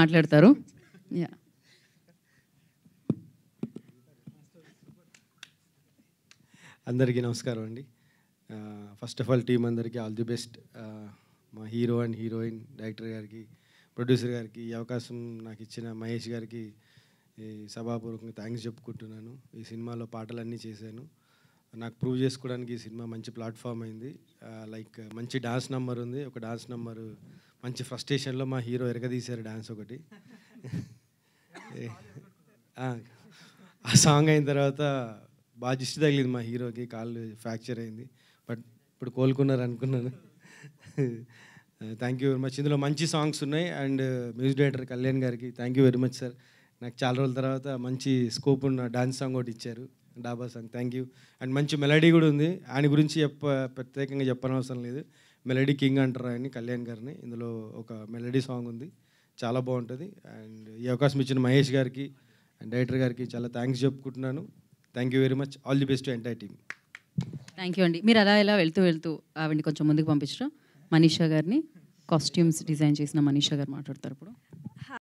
మాట్లాడతారు అందరికీ నమస్కారం అండి ఫస్ట్ ఆఫ్ ఆల్ టీం అందరికీ ఆల్ ది బెస్ట్ మా హీరో అండ్ హీరోయిన్ డైరెక్టర్ గారికి ప్రొడ్యూసర్ గారికి ఈ అవకాశం నాకు ఇచ్చిన మహేష్ గారికి సభాపూర్వకంగా థ్యాంక్స్ చెప్పుకుంటున్నాను ఈ సినిమాలో పాటలన్నీ చేశాను నాకు ప్రూవ్ చేసుకోవడానికి ఈ సినిమా మంచి ప్లాట్ఫామ్ అయింది లైక్ మంచి డాన్స్ నెంబర్ ఉంది ఒక డాన్స్ నెంబరు మంచి ఫ్రస్ట్రేషన్లో మా హీరో ఎరగదీశారు డ్యాన్స్ ఒకటి ఆ సాంగ్ అయిన తర్వాత బాగా దిష్టి తగిలింది మా హీరోకి కాళ్ళు ఫ్రాక్చర్ అయింది బట్ ఇప్పుడు కోలుకున్నారు అనుకున్నాను థ్యాంక్ యూ వెరీ మచ్ ఇందులో మంచి సాంగ్స్ ఉన్నాయి అండ్ మ్యూజిక్ డైరెక్టర్ కళ్యాణ్ గారికి thank you very much sir నాకు చాలా రోజుల తర్వాత మంచి స్కోప్ ఉన్న డాన్స్ సాంగ్ ఒకటి ఇచ్చారు dhaba song thank you and మంచి మెలడీ కూడా ఉంది ఆయన గురించి చెప్ప ప్రత్యేకంగా చెప్పనవసరం లేదు మెలడీ కింగ్ అంటారు ఆయన కళ్యాణ్ గారిని ఇందులో ఒక మెలడీ సాంగ్ ఉంది చాలా బాగుంటుంది అండ్ ఈ అవకాశం ఇచ్చిన మహేష్ గారికి అండ్ డైరెక్టర్ గారికి చాలా థ్యాంక్స్ చెప్పుకుంటున్నాను thank you very much all the best to entire team thank you అండి మీరు అలా ఇలా వెళ్తూ వెళ్తూ ఆవిడని కొంచెం ముందుకు పంపించడం మనీషా గారిని కాస్ట్యూమ్స్ డిజైన్ చేసిన మనీషా గారు మాట్లాడతారు ఇప్పుడు